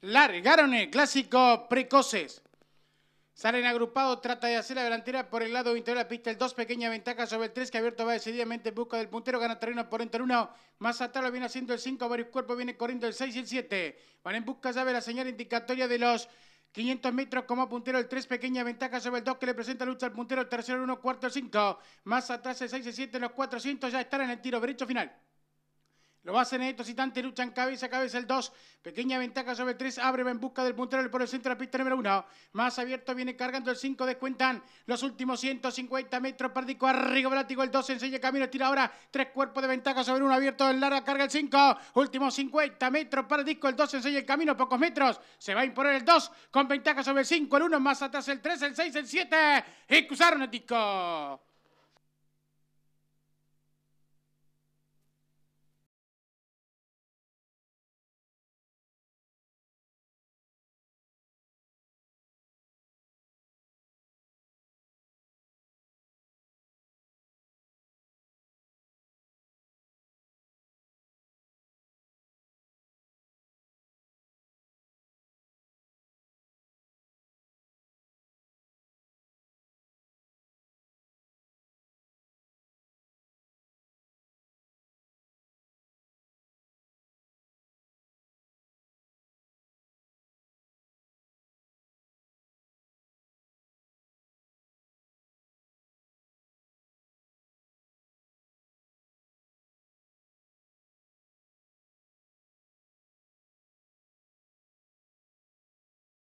largaron el clásico precoces. Salen agrupados, trata de hacer la delantera por el lado interior de la pista. El 2, pequeña ventaja sobre el 3, que abierto va decididamente en busca del puntero. Gana terreno por entre uno Más atrás lo viene haciendo el 5, varios cuerpos, viene corriendo el 6 y el 7. Van en busca, ya la señal indicatoria de los 500 metros como puntero el 3, pequeña ventaja sobre el 2 que le presenta lucha al puntero, el tercero el 1, cuarto el 5. Más atrás el 6 y el 7, los 400 ya están en el tiro derecho final. Lo va a hacer en estos instantes, luchan cabeza a cabeza el 2. Pequeña ventaja sobre el 3. va en busca del puntero por el centro de la pista número 1. Más abierto viene cargando el 5. Descuentan los últimos 150 metros. Perdico arriba. Blático. el 2. Enseña camino. Tira ahora. Tres cuerpos de ventaja sobre uno abierto. El larga carga el 5. Últimos 50 metros. Perdico el 2. Enseña el camino. Pocos metros. Se va a imponer el 2. Con ventaja sobre el 5. El 1. Más atrás el 3. El 6. El 7. Y cruzaron el disco.